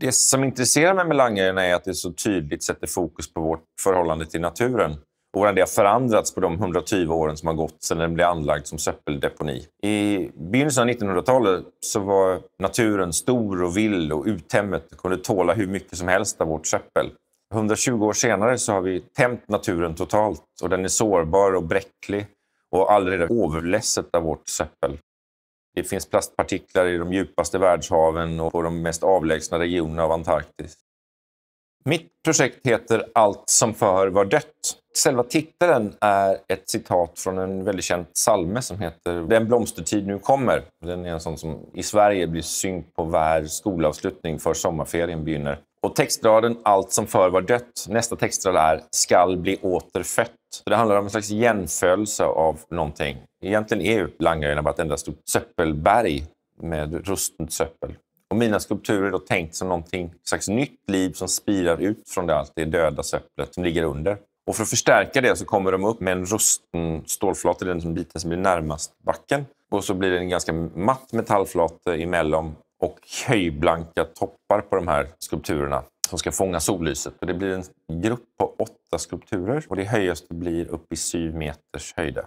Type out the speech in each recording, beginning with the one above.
Det som intresserar mig med langarna är att det så tydligt sätter fokus på vårt förhållande till naturen och hur det har förändrats på de 120 åren som har gått sedan den blev anlagd som söppeldeponi. I begynnelsen av 1900-talet så var naturen stor och vill och uttämmet kunde tåla hur mycket som helst av vårt söppel. 120 år senare så har vi tämt naturen totalt och den är sårbar och bräcklig och allredan överlässet av vårt söppel. Det finns plastpartiklar i de djupaste världshaven och på de mest avlägsna regionerna av Antarktis. Mitt projekt heter Allt som förr var dött. Själva titeln är ett citat från en väldigt känd psalme som heter Den blomstertid nu kommer. Den är en sån som i Sverige blir synk på varje skolavslutning för sommarferien begynner. Och textraden Allt som förr var dött, nästa textrad är Skall bli återfött. Så det handlar om en slags jämförelse av någonting. Egentligen är ju bara ett enda stort söppelberg med rustent söppel. Och mina skulpturer är då tänkt som någonting, slags nytt liv som spirar ut från det allt det döda söpplet som ligger under. Och för att förstärka det så kommer de upp med en rusten stålflata, den biten som blir närmast backen. Och så blir det en ganska matt metallflata eh, emellan och höjblanka toppar på de här skulpturerna som ska fånga sollyset. Det blir en grupp på åtta skulpturer och det höjaste blir upp i syv meters höjde.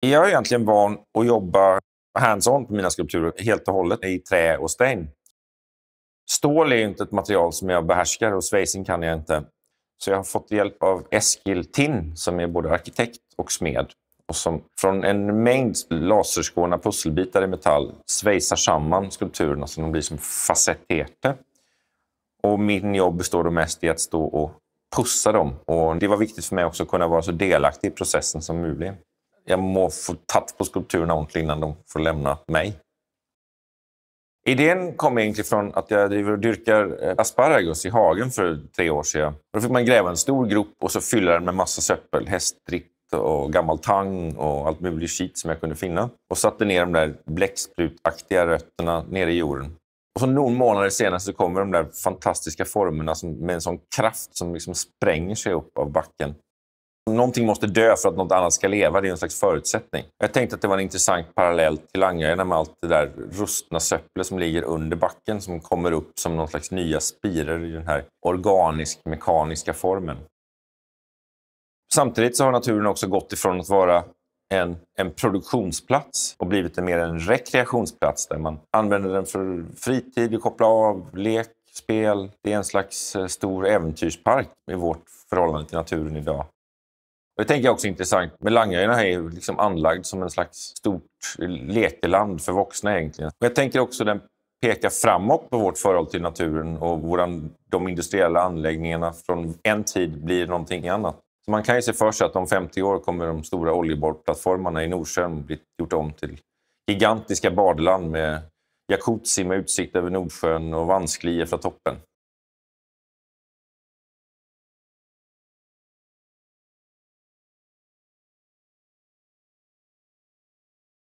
Jag är egentligen van att jobba hands-on på mina skulpturer helt och hållet i trä och sten. Stål är inte ett material som jag behärskar och svejsing kan jag inte. Så jag har fått hjälp av Eskil Tinn som är både arkitekt och smed och som från en mängd laserskåna pusselbitar i metall svejsar samman skulpturerna så de blir som facettheter. Och min jobb består då mest i att stå och pussa dem. Och det var viktigt för mig också att kunna vara så delaktig i processen som möjligt. Jag må få tatt på skulpturerna ordentligt innan de får lämna mig. Idén kom egentligen från att jag driver och dyrkar eh, Asparagus i hagen för tre år sedan. Då fick man gräva en stor grop och så fylla den med massa söppel, hästdripp och gammal tang och allt möjligt skit som jag kunde finna. Och satte ner de där bläcksprutaktiga rötterna nere i jorden. Och så någon månad senare så kommer de där fantastiska formerna som, med en sån kraft som liksom spränger sig upp av backen. Någonting måste dö för att något annat ska leva. Det är en slags förutsättning. Jag tänkte att det var en intressant parallell till Langöarna med allt det där rustna söpplet som ligger under backen som kommer upp som någon slags nya spiror i den här organisk-mekaniska formen. Samtidigt så har naturen också gått ifrån att vara en, en produktionsplats och blivit mer en rekreationsplats där man använder den för fritid, koppla av, lek, spel. Det är en slags eh, stor äventyrspark i vårt förhållande till naturen idag. Och det tänker jag också är intressant. Melangöarna är ju liksom anlagd som en slags stort eh, lekeland för vuxna egentligen. Och jag tänker också den pekar framåt på vårt förhållande till naturen och våran, de industriella anläggningarna från en tid blir någonting annat. Så man kan ju se för sig att om 50 år kommer de stora oljeborrplattformarna i Nordsjön bli gjort om till gigantiska badland med jacuzzi med utsikt över Nordsjön och vansklier från toppen.